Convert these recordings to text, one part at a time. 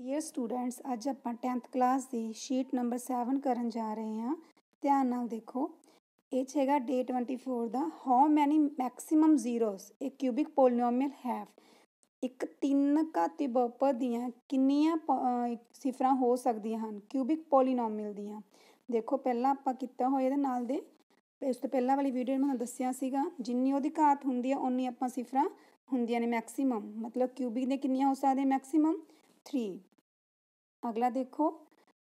Dear students ਅੱਜ ਆਪਾਂ 10th class ਦੀ sheet number 7 ਕਰਨ ਜਾ ਰਹੇ ਹਾਂ ਧਿਆਨ ਨਾਲ ਦੇਖੋ ਇਹ ਛੇਗਾ ਹੈਗਾ ਡੇ 24 ਦਾ how many maximum zeros a cubic polynomial have ਇੱਕ ਤਿੰਨ ਘਾਤੀ ਬਹੁਪਦ ਦੀਆਂ ਕਿੰਨੀਆਂ ਸਿਫਰਾਂ ਹੋ ਸਕਦੀਆਂ ਹਨ ਕਿਊਬਿਕ ਪੋਲੀਨੋਮੀਅਲ ਦੀਆਂ ਦੇਖੋ ਪਹਿਲਾਂ ਆਪਾਂ ਕੀਤਾ ਹੋਇਆ ਇਹਦੇ ਨਾਲ ਦੇ ਇਸ ਤੋਂ ਪਹਿਲਾਂ ਵਾਲੀ ਵੀਡੀਓ ਮੈਂ ਦੱਸਿਆ ਸੀਗਾ ਜਿੰਨੀ ਉਹਦੀ ਘਾਤ ਹੁੰਦੀ ਹੈ ਉਨੀ ਆਪਾਂ ਸਿਫਰਾਂ ਹੁੰਦੀਆਂ ਨੇ ਮੈਕਸਿਮਮ ਮਤਲਬ ਕਿਊਬਿਕ ਦੇ ਕਿੰਨੀਆਂ ਹੋ ਸਕਦੇ ਮੈਕਸਿਮਮ 3 अगला देखो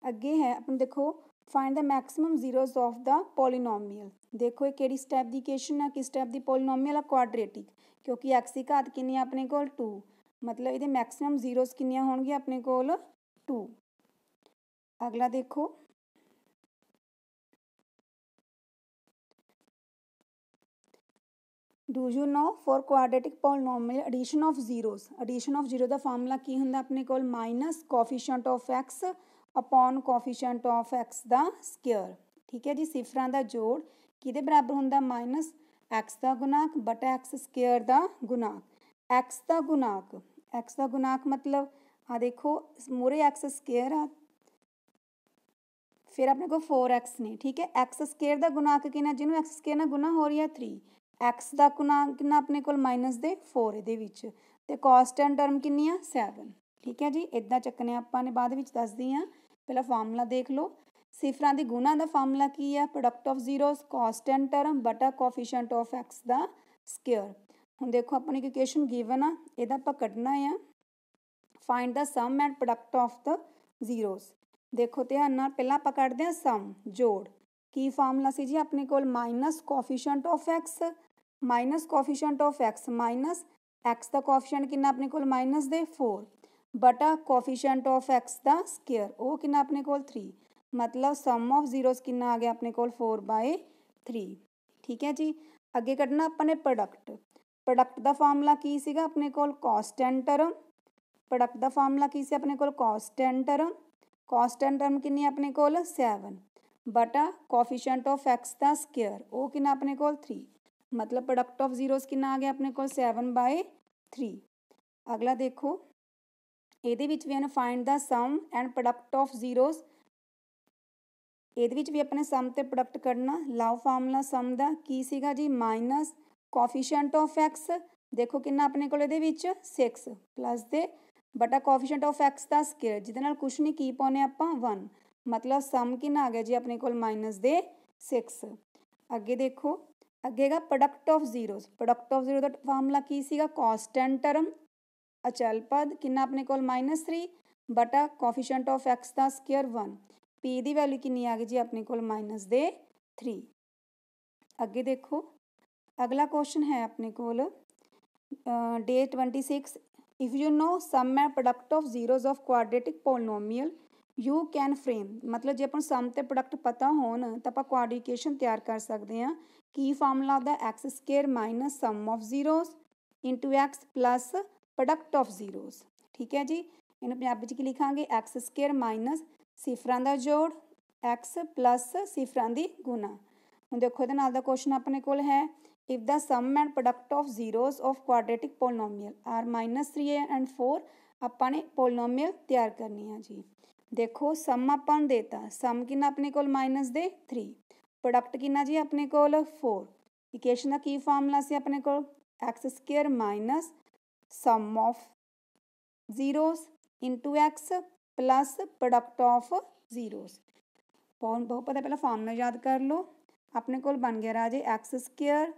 अगे है अपन देखो find the maximum zeros of the polynomial देखो ये कि स्टैप की क्वेश्चन है किस स्टैप की पोलिनोमियल है क्वाड्रेटिक क्योंकि एक्स की घात कि अपने को टू मतलब ये मैक्सीम जीरोज कि होने अपने को टू अगला देखो do you know for quadratic polynomial addition of zeros addition of zero the formula की ਹੁੰਦਾ ਆਪਣੇ ਕੋਲ ਮਾਈਨਸ ਕੋਐਫੀਸ਼ੀਐਂਟ ਆਫ x ਅਪਨ ਕੋਐਫੀਸ਼ੀਐਂਟ ਆਫ x ਦਾ ਸਕੁਅਰ ਠੀਕ ਹੈ ਜੀ ਸਿਫਰਾਂ ਦਾ ਜੋੜ ਕਿਹਦੇ ਬਰਾਬਰ ਹੁੰਦਾ ਮਾਈਨਸ x ਦਾ ਗੁਣਾਕ ਬਟਾ x ਸਕੁਅਰ ਦਾ ਗੁਣਾਕ x ਦਾ ਗੁਣਾਕ x ਦਾ ਗੁਣਾਕ ਮਤਲਬ ਆ ਦੇਖੋ ਮੂਰੇ x ਸਕੁਅਰ ਆ फिर अपने को फोर एक्स ने ठीक है एक्स स्केयर का गुणाक कहना जिन्होंने एक्स स्केयर ना गुना हो रही है थ्री x ਦਾ ਗੁਣਾ ਕਿੰਨਾ ਆਪਣੇ ਕੋਲ ਮਾਈਨਸ ਦੇ 4 ਇਹਦੇ ਵਿੱਚ ਤੇ ਕਾਂਸਟੈਂਟ ਟਰਮ ਕਿੰਨੀ ਆ 7 ਠੀਕ ਹੈ ਜੀ ਇਦਾਂ ਚੱਕਨੇ ਆਪਾਂ ਨੇ ਬਾਅਦ ਵਿੱਚ ਦੱਸਦੀ ਆ ਪਹਿਲਾਂ ਫਾਰਮੂਲਾ ਦੇਖ ਲਓ ਸਿਫਰਾਂ ਦੇ ਗੁਣਾ ਦਾ ਫਾਰਮੂਲਾ ਕੀ ਆ product of zeros constant term ਬਟਾ ਕੋਫੀਸ਼ੀਐਂਟ ਆਫ x ਦਾ ਸਕੁਅਰ ਹੁਣ ਦੇਖੋ ਆਪਣੀ ਇਕੁਏਸ਼ਨ ਗਿਵਨ ਆ ਇਹਦਾ ਆਪਾਂ ਕੱਢਣਾ ਆ find the sum and product of the zeros ਦੇਖੋ ਧਿਆਨ ਨਾਲ ਪਹਿਲਾਂ ਆਪਾਂ ਕੱਢਦੇ ਆ ਸਮ ਜੋੜ ਕੀ ਫਾਰਮੂਲਾ ਸੀ ਜੀ ਆਪਣੇ ਕੋਲ minus coefficient of x minus coefficient of x minus X का कोफिशंट कि अपने को माइनस दे फोर बटा कोफिशंट ऑफ एक्स का स्केयर वह कि अपने को थ्री मतलब सम ऑफ जीरोस कि आ गया अपने को फोर बाय थ्री ठीक है जी अगे कटना अपने प्रोडक्ट प्रोडक्ट का फॉर्मूला की सगा अपने कोसटैन टर्म प्रोडक्ट का फॉर्मूला की से अपने कोसटैन टर्म कोसटैन टर्म कि अपने को सैवन बटा कोफिशंट ऑफ एक्स का स्केयर वह कि अपने को थ्री मतलब प्रोडक्ट ऑफ जीरोस कितना आ गया अपने को सैवन बाय थ्री अगला देखो ਇਹਦੇ ਵਿੱਚ ਵੀ ਹਨ find the sum and product of zeros ਇਹਦੇ ਵਿੱਚ ਵੀ ਆਪਣੇ ਸਮ ਤੇ ਪ੍ਰੋਡਕਟ ਕੱਢਣਾ ਲਾਓ ਫਾਰਮੂਲਾ ਸਮ ਦਾ ਕੀ ਸੀਗਾ ਜੀ ਮਾਈਨਸ ਕੋਐਫੀਸ਼ੀਐਂਟ ਆਫ x ਦੇਖੋ ਕਿੰਨਾ ਆਪਣੇ ਕੋਲ ਇਹਦੇ ਵਿੱਚ 6 ਪਲੱਸ ਦੇ ਬਟਾ ਕੋਐਫੀਸ਼ੀਐਂਟ ਆਫ x ਦਾ ਸਕੁਅਰ ਜਿਹਦੇ ਨਾਲ ਕੁਝ ਨਹੀਂ ਕੀ ਪਾਉਨੇ ਆਪਾਂ 1 ਮਤਲਬ ਸਮ ਕਿੰਨਾ ਆ ਗਿਆ ਜੀ ਆਪਣੇ ਕੋਲ ਮਾਈਨਸ ਦੇ 6 ਅੱਗੇ ਦੇਖੋ लगेगा product of zeros product of zero formula की किसी कॉन्सटेंट टर्म अचल पद कि अपने को माइनस थ्री बटा कॉफिशेंट ऑफ एक्स का स्केयर वन पी की वैल्यू कि आ गई जी अपने को माइनस दे थ्री अगे देखो अगला क्वेश्चन है अपने को day twenty six if you know sum product of zeros of quadratic polynomial you can frame मतलब जो अपन सम तो प्रोडक्ट पता हो आप क्वाडिकेशन तैयार कर सकते हैं की formula of x square minus sum of zeros into x plus product of zeros ठीक है जी इन पंजाबी की लिखा एक्स स्केयर माइनस सिफर का जोड़ एक्स प्लस सिफर की गुना हम देखो ये ना क्वेश्चन अपने को if the sum and product of zeros of quadratic polynomial are minus three a and four अपने पोलनोमीयल तैयार करनी है जी देखो सम अपन देता सम कि अपने को माइनस दे थ्री प्रोडक्ट कि जी अपने को फोर इक्वेशन का की फार्मूला से अपने को x square minus sum of zeros into x plus product of zeros बहुत बहुत पता पहला फार्मूला याद कर लो अपने को बन गया राजे एक्स स्केयर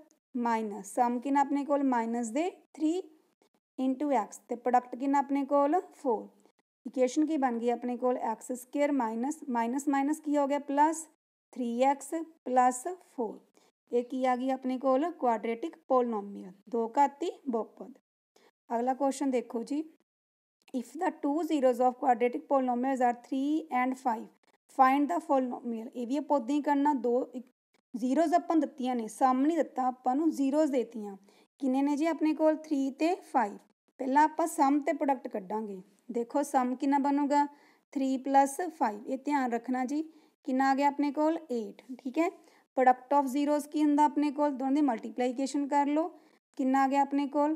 माइनस सम कि अपने को माइनस दे थ्री इंटू एक्स तो प्रोडक्ट कि अपने को फोर इक्वेशन की बन गई अपने को x square minus minus minus की हो गया plus three x plus four एक की आ गई अपने कोडरेटिक क्वाड्रेटिक पोलनोमियल दो का अति अगला क्वेश्चन देखो जी if the two zeros of quadratic polynomials are three and five find the polynomial ये भी ਆਪਾਂ ਉਦਾਂ ਹੀ ਕਰਨਾ ਦੋ ਜ਼ੀਰੋਜ਼ ਆਪਾਂ ਦਿੱਤੀਆਂ ਨੇ ਸਾਹਮਣੇ ਦਿੱਤਾ ਆਪਾਂ ਨੂੰ ਜ਼ੀਰੋਜ਼ ਦਿੱਤੀਆਂ ਕਿੰਨੇ ਨੇ ਜੀ ਆਪਣੇ ਕੋਲ 3 ਤੇ 5 ਪਹਿਲਾਂ ਆਪਾਂ ਸਮ देखो सम कि बनेगा थ्री प्लस फाइव ये ध्यान रखना जी कि आ गया अपने को एट ठीक है प्रोडक्ट ऑफ जीरोज की होंगे अपने को मल्टीप्लाईकेशन कर लो कि आ गया अपने को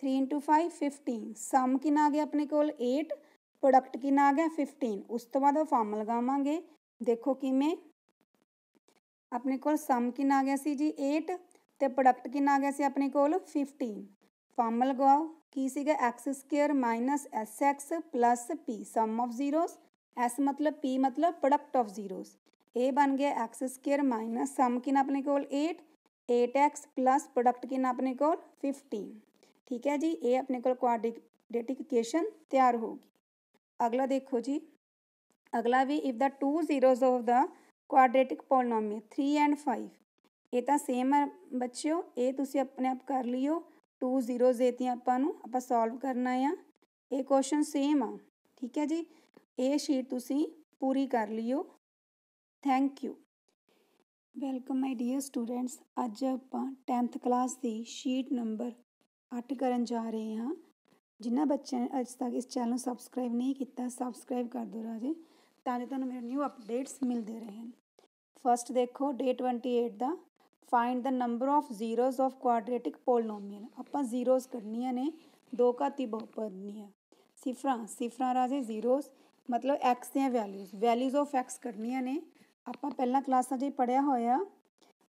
three into five fifteen sum कि आ गया अपने को एट प्रोडक्ट कि आ गया फिफ्टीन उस तो बाद फॉर्म लगावे देखो किमें अपने को सम कि आ गया सी जी एट तो प्रोडक्ट कि आ गया से अपने को फिफ्टीन फॉर्मूला को की कि x square minus s x plus p sum of zeros s मतलब पी मतलब प्रोडक्ट ऑफ जीरोस ए बन गया एक्स स्केयर माइनस सम कि ना अपने कोल eight eight x plus product कि ना अपने कोल फिफ्टीन ठीक है जी ये अपने को तैयार होगी अगला देखो जी अगला भी if the two zeros of the quadratic polynomial three and five ये तो सेम है बच्चों ये अपने आप कर लियो 2 ਜ਼ੀਰੋਜ਼ ਦੇਤੀਆਂ ਆਪਾਂ ਨੂੰ ਆਪਾਂ ਸੋਲਵ ਕਰਨਾ ਆ ਇਹ ਕੁਐਸਚਨ ਸੇਮ ਆ ਠੀਕ ਹੈ ਜੀ ਇਹ ਸ਼ੀਟ ਤੁਸੀਂ ਪੂਰੀ ਕਰ ਲਿਓ thank you welcome my dear students ਅੱਜ ਆਪਾਂ 10th ਕਲਾਸ ਦੀ ਸ਼ੀਟ ਨੰਬਰ 8 ਕਰਨ ਜਾ ਰਹੇ ਹਾਂ ਜਿਨ੍ਹਾਂ ਬੱਚਿਆਂ ਨੇ ਅੱਜ ਤੱਕ ਇਸ ਚੈਨਲ ਨੂੰ ਸਬਸਕ੍ਰਾਈਬ ਨਹੀਂ ਕੀਤਾ ਸਬਸਕ੍ਰਾਈਬ ਕਰ ਦਿਓ ਰਾਜੇ ਤਾਂ ਜੋ ਤੁਹਾਨੂੰ ਮੇਰੇ ਨਿਊ ਅਪਡੇਟਸ ਮਿਲਦੇ ਰਹਿਣ ਫਸਟ ਦੇਖੋ ਡੇ 28 ਦਾ find the number of zeros of quadratic polynomial ਆਪਾਂ ਜ਼ੀਰੋਜ਼ ਕਰਨੀਆਂ ਨੇ ਦੋ ਘਾਤੀ ਬਹੁਪਦ ਦੀਆਂ ਸਿਫਰਾਂ ਸਿਫਰਾਂ ਰਾਜੇ ਜ਼ੀਰੋਜ਼ ਮਤਲਬ x ਦੀਆਂ ਵੈਲਿਊਜ਼ ਵੈਲਿਊਜ਼ ਆਫ x ਕਰਨੀਆਂ ਨੇ ਆਪਾਂ ਪਹਿਲਾਂ ਕਲਾਸਾਂ 'ਚ ਹੀ ਪੜਿਆ ਹੋਇਆ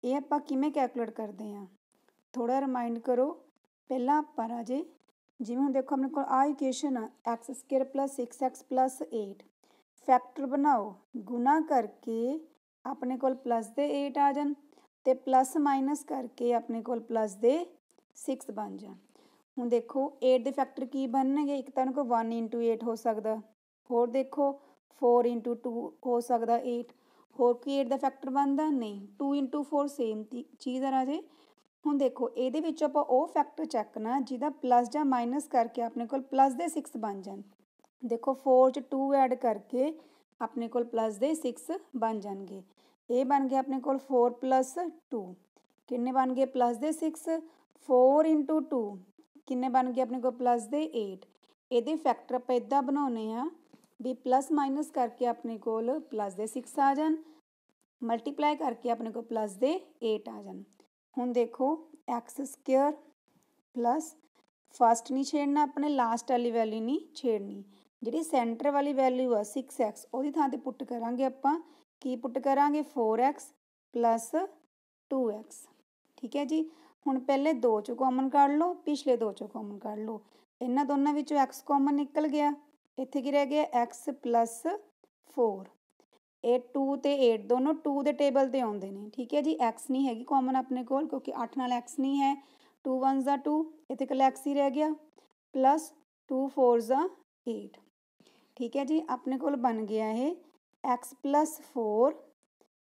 ਇਹ ਆਪਾਂ ਕਿਵੇਂ ਕੈਲਕੂਲੇਟ ਕਰਦੇ ਆ ਥੋੜਾ ਰਿਮਾਈਂਡ ਕਰੋ ਪਹਿਲਾਂ ਆਪਾਂ ਰਾਜੇ ਜਿਵੇਂ ਹੁਣ ਦੇਖੋ ਆਪਣੇ ਕੋਲ ਆ ਇਕੁਏਸ਼ਨ ਆ x2 6x 8 ਫੈਕਟਰ ਬਣਾਓ ਗੁਣਾ ਕਰਕੇ ਆਪਣੇ ਕੋਲ ਪਲੱਸ ਦੇ 8 ਆ ਜਾਣ ਤੇ ਪਲੱਸ ਮਾਈਨਸ ਕਰਕੇ ਆਪਣੇ ਕੋਲ ਪਲੱਸ ਦੇ 6 ਬਣ ਜਾਣ ਹੁਣ ਦੇਖੋ 8 ਦੇ ਫੈਕਟਰ ਕੀ ਬਣਨਗੇ ਇੱਕ ਤਾਂ ਕੋ 1 8 ਹੋ ਸਕਦਾ ਹੋਰ ਦੇਖੋ 4 2 ਹੋ ਸਕਦਾ 8 ਹੋਰ ਕੀ 8 ਦਾ ਫੈਕਟਰ ਬਣਦਾ ਨਹੀਂ 2 4 ਸੇਮ ਚੀਜ਼ ਆ ਰਾਜੇ ਹੁਣ ਦੇਖੋ ਇਹਦੇ ਵਿੱਚ ਆਪਾਂ ਉਹ ਫੈਕਟਰ ਚੈੱਕ ਕਰਨਾ ਜਿਹਦਾ ਪਲੱਸ ਜਾਂ ਮਾਈਨਸ ਕਰਕੇ ਆਪਣੇ ਕੋਲ ਪਲੱਸ ਦੇ 6 ਬਣ ਜਾਣ ਦੇਖੋ 4 ਚ 2 ਐਡ ਕਰਕੇ ਆਪਣੇ ਕੋਲ ਪਲੱਸ ਦੇ 6 ਬਣ ਜਾਣਗੇ ए बन गया अपने को फोर प्लस टू किन्ने बन गए प्लस दे सिक्स फोर इंटू टू किन्ने बन गए अपने को प्लस दे एट ये फैक्टर आप इदा बनाने भी प्लस माइनस करके अपने को प्लस दे सिक्स आ जा मल्टीप्लाई करके अपने को प्लस दे एट आ जा हूँ देखो एक्स स्क्र प्लस फस्ट नहीं छेड़ना अपने लास्ट वाली वैल्यू नहीं छेड़नी जी सेंटर वाली वैल्यू आ सिक्स एक्स वो थान पुट करा आप की पुट करा four x plus two x ठीक है जी हूँ पहले दो चो कॉमन कड़ लो पिछले दो चो कॉमन कड़ लो इन दोनों एक्स कॉमन निकल गया इतने की रह गया एक्स प्लस फोर ए टू तो एट दोनों टू के टेबल पर आते हैं ठीक है जी एक्स नहीं हैगी कॉमन अपने को अठ न एक्स नहीं है टू वन ज़ा टू इत एक्स ही रह गया प्लस टू फोर ज़ा एट ठीक है जी अपने को बन गया है ਐਕਸ ਪਲੱਸ 4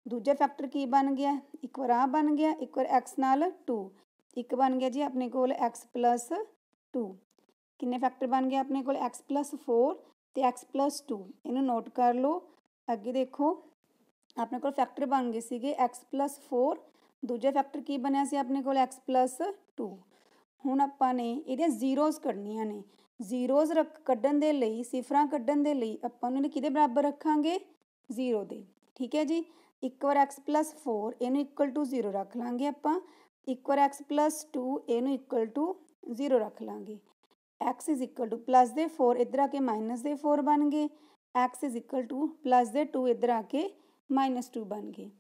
ਦੂਜਾ ਫੈਕਟਰ ਕੀ ਬਣ ਗਿਆ ਇੱਕ ਵਾਰ ਆ ਬਣ ਗਿਆ ਇੱਕ ਵਾਰ x ਨਾਲ 2 ਇੱਕ ਬਣ ਗਿਆ ਜੀ ਆਪਣੇ ਕੋਲ ਐਕਸ ਪਲੱਸ 2 ਕਿੰਨੇ ਫੈਕਟਰ ਬਣ ਗਏ ਆਪਣੇ ਕੋਲ x 4 ਤੇ x 2 ਇਹਨੂੰ ਨੋਟ ਕਰ ਲਓ ਅੱਗੇ ਦੇਖੋ ਆਪਣੇ ਕੋਲ ਫੈਕਟਰ ਬਣ ਗਏ ਸੀਗੇ x 4 ਦੂਜਾ ਫੈਕਟਰ ਕੀ ਬਣਿਆ ਸੀ ਆਪਣੇ ਕੋਲ x 2 ਹੁਣ ਆਪਾਂ ਨੇ ਇਹਦੇ ਜ਼ੀਰੋਜ਼ ਕੱਢਣੀਆਂ ਨੇ ਜ਼ੀਰੋਜ਼ ਕੱਢਣ ਦੇ ਲਈ ਸਿਫਰਾਂ ਕੱਢਣ ਦੇ ਲਈ ਆਪਾਂ ਨੂੰ ਕਿਹਦੇ ਬਰਾਬਰ ਰੱਖਾਂਗੇ जीरो दे ठीक है जी एक बार एक्स प्लस फोर इनू इक्वल टू जीरो रख लाँगे आप बार एक्स प्लस टू इनू इक्वल टू जीरो रख लाँगे x is equal to plus दे फोर इधर आके माइनस दे फोर बन गए x is equal to plus दे टू इधर आके माइनस टू बन गए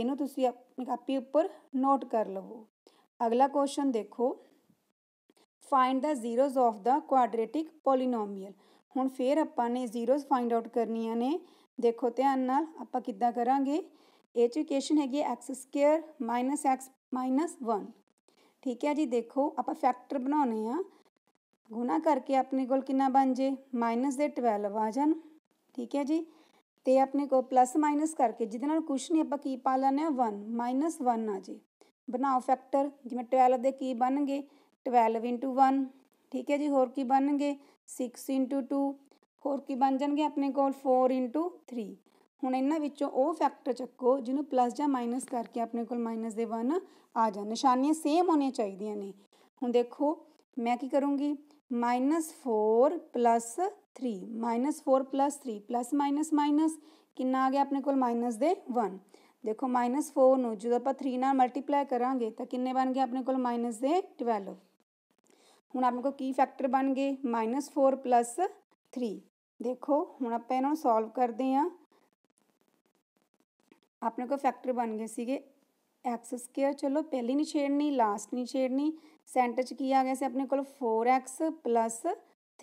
इनू तुम अपनी कापी उपर नोट कर लवो अगला क्वेश्चन देखो find the zeros of the quadratic polynomial हूँ फिर अपने जीरोज़ फाइंड आउट करनिया ने देखो ध्यान न आप कि करा एच एक्शन हैगी x square minus x minus one ठीक है जी देखो आप फैक्टर बनाने गुना करके अपने को बन जाए माइनस के ट्वेल्व आ जाए ठीक है जी तो अपने को प्लस माइनस करके जिद कुछ नहीं आप की पा लें वन माइनस वन आ जाए बनाओ फैक्टर जिमें ट्वेल्व के की बन गए ट्वेल्व इंटू वन ठीक है जी होर की बन गए सिक्स इंटू टू होर की बन जाएंगे अपने को फोर इंटू थ्री हूँ इन्हों फैक्टर चुको जिन्होंने प्लस या माइनस करके अपने को माइनस के वन आ जाए निशानियाँ सेम होनी चाहिए ने हूँ देखो मैं कि करूँगी minus four plus three minus four plus three plus minus minus कि आ गया अपने को माइनस दे वन देखो माइनस फोर न जो आप थ्री मल्टीप्लाई करा तो किन्ने बन गए अपने को माइनस दे ट्वेल्व हूँ अपने को फैक्टर बन गए माइनस फोर प्लस थ्री ਦੇਖੋ ਹੁਣ ਆਪਾਂ ਇਹਨਾਂ ਨੂੰ ਸੋਲਵ ਕਰਦੇ ਆਂ ਆਪਣੇ ਕੋਲ ਫੈਕਟਰ ਬਣ ਗਏ ਸੀਗੇ x2 ਚਲੋ ਪਹਿਲੀ ਨਹੀਂ ਛੇੜਨੀ ਲਾਸਟ ਨਹੀਂ ਛੇੜਨੀ ਸੈਂਟਰ 'ਚ ਕੀ ਆ ਗਿਆ ਸੀ ਆਪਣੇ ਕੋਲ 4x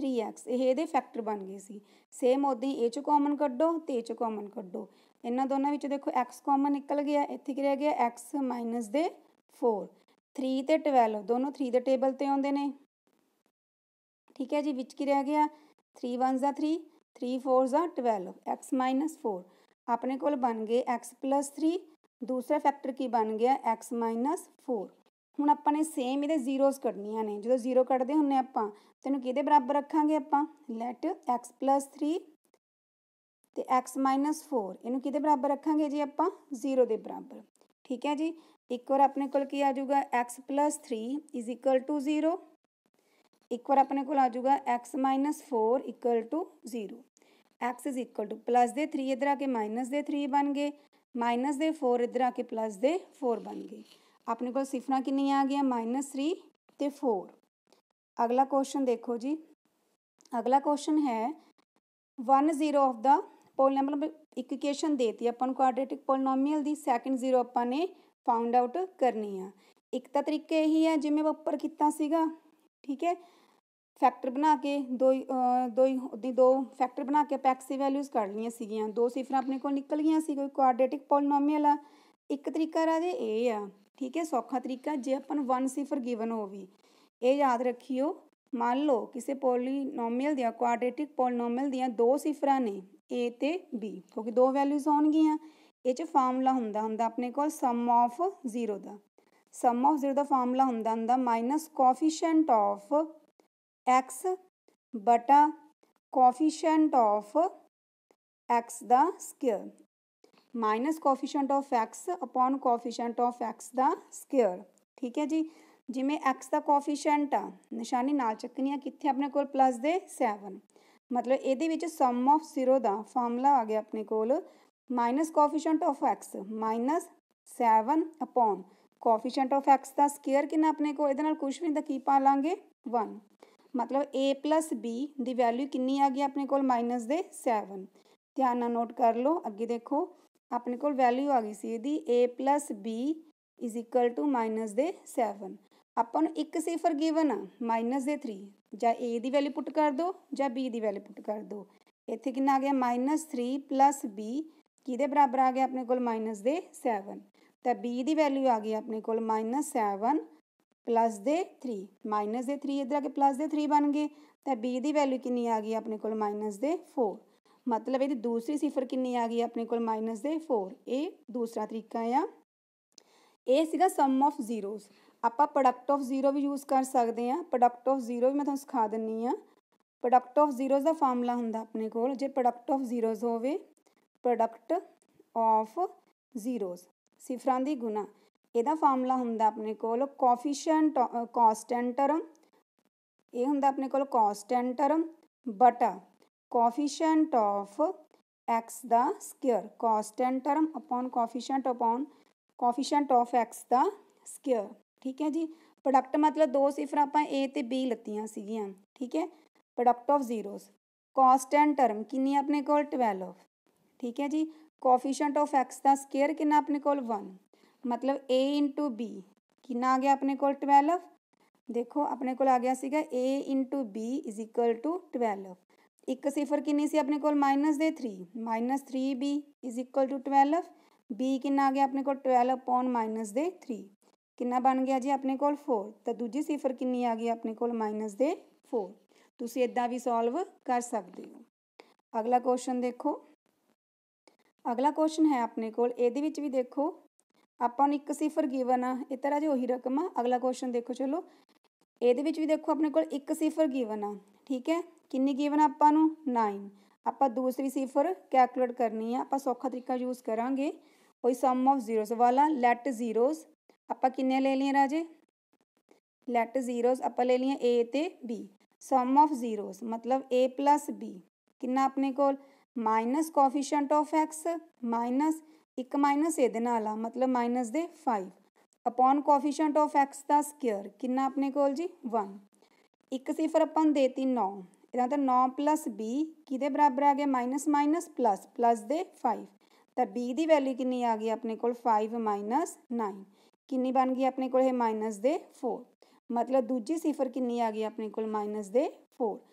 3x ਇਹ ਇਹਦੇ ਫੈਕਟਰ ਬਣ ਗਏ ਸੀ ਸੇਮ ਉਦਾਂ ਇਹ ਚ ਕਾਮਨ ਕੱਢੋ ਤੇ ਇਹ ਚ ਕਾਮਨ ਕੱਢੋ ਇਹਨਾਂ ਦੋਨਾਂ ਵਿੱਚੋਂ ਦੇਖੋ x ਕਾਮਨ ਨਿਕਲ ਗਿਆ ਇੱਥੇ ਕੀ ਰਹਿ ਗਿਆ x ਦੇ 4 3 ਤੇ 12 ਦੋਨੋਂ 3 ਦੇ ਟੇਬਲ ਤੇ ਆਉਂਦੇ ਨੇ ਠੀਕ ਹੈ ਜੀ ਵਿੱਚ ਕੀ ਰਹਿ ਗਿਆ 3 1s ਆ 3 3 4s ਆ 12 x 4 ਆਪਣੇ ਕੋਲ ਬਣ ਗਏ x 3 ਦੂਸਰਾ ਫੈਕਟਰ ਕੀ ਬਣ ਗਿਆ x 4 ਹੁਣ ਆਪਾਂ ਨੇ ਸੇਮ ਇਹਦੇ ਜ਼ੀਰੋਸ ਕੱਢਣੀਆਂ ਨੇ ਜਦੋਂ ਜ਼ੀਰੋ ਕੱਢਦੇ ਹੁੰਨੇ ਆਪਾਂ ਤੈਨੂੰ ਕਿਹਦੇ ਬਰਾਬਰ ਰੱਖਾਂਗੇ ਆਪਾਂ ਲੈਟ x 3 ਤੇ x 4 ਇਹਨੂੰ ਕਿਹਦੇ ਬਰਾਬਰ ਰੱਖਾਂਗੇ ਜੀ ਆਪਾਂ ਜ਼ੀਰੋ ਦੇ ਬਰਾਬਰ ਠੀਕ ਹੈ ਜੀ ਇੱਕ ਹੋਰ ਆਪਣੇ ਕੋਲ ਕੀ ਆ ਜਾਊਗਾ x 3 0 एक बार अपने को आजगा x minus four equal to zero x is equal to plus दे थ्री इधर आके माइनस दे थ्री बन गए माइनस दे फोर इधर आके प्लस दे फोर बन गए अपने को सिफर कि आ गया माइनस थ्री तो फोर अगला क्वेश्चन देखो जी अगला क्वेश्चन है वन जीरो ऑफ द पोल मतलब इक्केशन देती अपन कोडेटिक पोलनोमियल की सैकेंड जीरो अपने फाउंड आउट करनी है एक तो तरीका यही है जिमें उपर किया ਠੀਕ ਹੈ ਫੈਕਟਰ ਬਣਾ ਕੇ ਦੋ ਦੋ ਦੀ ਦੋ ਫੈਕਟਰ ਬਣਾ ਕੇ ਪੈਕਸੀ ਵੈਲਿਊਜ਼ ਕੱਢ ਲਈਆਂ ਸੀਗੀਆਂ ਦੋ ਸਿਫਰਾਂ ਆਪਣੇ ਕੋਲ ਨਿਕਲ ਗਈਆਂ ਸੀ ਕੋਈ ਕੁਆਡਰੇਟਿਕ ਪੋਲੀਨੋਮੀਅਲ ਆ ਇੱਕ ਤਰੀਕਾ ਰਾਜੇ ਇਹ ਆ ਠੀਕ ਹੈ ਸੌਖਾ ਤਰੀਕਾ ਜੇ ਆਪਾਂ ਨੂੰ 1 ਸਿਫਰ ਗਿਵਨ ਹੋਵੇ ਇਹ ਯਾਦ ਰੱਖਿਓ ਮੰਨ ਲਓ ਕਿਸੇ ਪੋਲੀਨੋਮੀਅਲ ਦੀਆਂ ਕੁਆਡਰੇਟਿਕ ਪੋਲੀਨੋਮੀਅਲ ਦੀਆਂ ਦੋ ਸਿਫਰਾਂ ਨੇ a ਤੇ b ਕਿਉਂਕਿ ਦੋ ਵੈਲਿਊਜ਼ ਆਉਣਗੀਆਂ ਇਹ ਚ ਫਾਰਮੂਲਾ ਹੁੰਦਾ ਹੁੰਦਾ ਆਪਣੇ ਕੋਲ ਸਮ ਆਫ 0 ਦਾ ਸਮ ਆਫ ਜ਼ੀਰੋ ਦਾ ਫਾਰਮੂਲਾ ਹੁੰਦਾ ਹੁੰਦਾ ਮਾਈਨਸ ਕੋਫੀਸ਼ੀਐਂਟ ਆਫ x ਬਟਾ ਕੋਫੀਸ਼ੀਐਂਟ ਆਫ x ਦਾ square minus coefficient of x ਅਪਨ ਕੋਫੀਸ਼ੀਐਂਟ ਆਫ x ਦਾ ਸਕੁਅਰ ਠੀਕ ਹੈ ਜੀ ਜਿਵੇਂ x ਦਾ ਕੋਫੀਸ਼ੀਐਂਟ ਆ ਨਿਸ਼ਾਨੀ ਨਾਲ ਚੱਕਣੀ ਆ ਕਿੱਥੇ ਆਪਣੇ ਕੋਲ ਪਲੱਸ ਦੇ 7 ਮਤਲਬ ਇਹਦੇ ਵਿੱਚ ਸਮ ਆਫ ਜ਼ੀਰੋ ਦਾ ਫਾਰਮੂਲਾ ਆ ਗਿਆ ਆਪਣੇ ਕੋਲ minus coefficient of x minus 7 ਅਪਨ कोफिशेंट ऑफ एक्स का स्केयर कि अपने को कुछ भी नहीं तो की पा लाँगे वन मतलब ए प्लस बी की वैल्यू कि आ गई अपने को माइनस दे सैवन ध्यान नोट कर लो अगे देखो अपने को वैल्यू आ गई सी यदि a plus b is equal to minus दे सैवन आप एक सिफर गिवन आ माइनस दे थ्री ज ए की वैल्यू पुट कर दो बी की वैल्यू पुट कर दो इतने कि आ गया माइनस थ्री प्लस बी कि बराबर आ गया अपने को माइनस दे सैवन तो बी की वैल्यू आ गई अपने को माइनस सैवन प्लस दे थ्री माइनस दे थ्री इधर आगे प्लस दे थ्री बन गए तो बी की वैल्यू कि आ गई अपने को माइनस दे फोर मतलब ये दूसरी सिफर कि आ गई अपने को माइनस दे फोर ये दूसरा तरीका आ येगा सम ऑफ जीरोज आप प्रोडक्ट ऑफ जीरो भी यूज़ कर सकते हैं प्रोडक्ट ऑफ जीरो भी मैं तुम सिखा दी हाँ प्रोडक्ट ऑफ जीरोज़ का फॉर्मूला होंगे अपने को product of zeros product of zeros සිෆ්‍රන්දි ගුණ. ਇਹਦਾ ਫਾਰਮੂਲਾ ਹੁੰਦਾ ਆਪਣੇ ਕੋਲ ਕੋਐਫੀਸ਼ੀਐਂਟ ਕਾਂਸਟੈਂਟ ਟਰਮ ਇਹ ਹੁੰਦਾ ਆਪਣੇ ਕੋਲ ਕਾਂਸਟੈਂਟ ਟਰਮ ਬਟਾ ਕੋਐਫੀਸ਼ੀਐਂਟ ਆਫ x ਦਾ ਸਕੁਅਰ ਕਾਂਸਟੈਂਟ ਟਰਮ ਅਪਨ ਕੋਐਫੀਸ਼ੀਐਂਟ ਅਪਨ ਕੋਐਫੀਸ਼ੀਐਂਟ ਆਫ x ਦਾ ਸਕੁਅਰ ਠੀਕ ਹੈ ਜੀ ਪ੍ਰੋਡਕਟ ਮਤਲਬ ਦੋ ਸਿਫਰ ਆਪਾਂ a ਤੇ b ਲੱਤੀਆਂ ਸੀਗੀਆਂ ਠੀਕ ਹੈ product of zeros constant term ਕਿੰਨੀ ਆਪਣੇ ਕੋਲ 12 ਠੀਕ ਹੈ ਜੀ कोफिशंट ऑफ एक्स का स्केयर कि अपने को वन मतलब ए इंटू बी कि आ गया अपने को ट्वेल्व देखो अपने को आ गया c a into b is equal to twelve एक सिफर कि अपने को माइनस दे three minus three b is equal to twelve b कि आ गया अपने को ट्वेल्व पॉन माइनस दे थ्री कि बन गया जी अपने को फोर तो दूजी सिफर कि आ गई अपने को माइनस दे फोर तुम इदा भी सॉल्व कर सकते हो अगला क्वेश्चन देखो ਅਗਲਾ ਕੁਐਸਚਨ ਹੈ ਆਪਣੇ ਕੋਲ ਇਹਦੇ ਵਿੱਚ ਵੀ ਦੇਖੋ ਆਪਾਂ ਨੂੰ ਇੱਕ ਸਿਫਰ ਗਿਵਨ ਆ ਇਹ ਤਰ੍ਹਾਂ ਦੀ ਉਹੀ ਰਕਮ ਆ ਅਗਲਾ ਕੁਐਸਚਨ ਦੇਖੋ ਚਲੋ ਇਹਦੇ ਵਿੱਚ ਵੀ ਦੇਖੋ ਆਪਣੇ ਕੋਲ ਇੱਕ ਸਿਫਰ ਗਿਵਨ ਆ ਠੀਕ ਹੈ ਕਿੰਨੀ ਗਿਵਨ ਆਪਾਂ ਨੂੰ 9 ਆਪਾਂ ਦੂਸਰੀ ਸਿਫਰ ਕੈਲਕੂਲੇਟ ਕਰਨੀ ਆ ਆਪਾਂ ਸੌਖਾ ਤਰੀਕਾ ਯੂਜ਼ ਕਰਾਂਗੇ ਕੋਈ ਸਮ ਆਫ ਜ਼ੀਰੋਸ ਵਾਲਾ ਲੈਟ ਜ਼ੀਰੋਸ ਆਪਾਂ ਕਿੰਨੇ ਲੈ ਲਈਆਂ ਰਾਜੇ ਲੈਟ ਜ਼ੀਰੋਸ ਆਪਾਂ ਲੈ ਲਈਆਂ a ਤੇ b ਸਮ ਆਫ ਜ਼ੀਰੋਸ ਮਤਲਬ a b ਕਿੰਨਾ ਆਪਣੇ ਕੋਲ minus coefficient of x minus एक माइनस ए मतलब माइनस दे five upon coefficient of x का स्क्यर कि अपने को वन एक सिफर अपन देती नौ इदा तो नौ प्लस बी कि बराबर आ गया माइनस माइनस प्लस प्लस दे फाइव तो बी की वैल्यू कि आ गई अपने को फाइव माइनस नाइन कि बन गई अपने को माइनस दे फोर मतलब दूजी सिफर कि आ गई अपने को माइनस दे फोर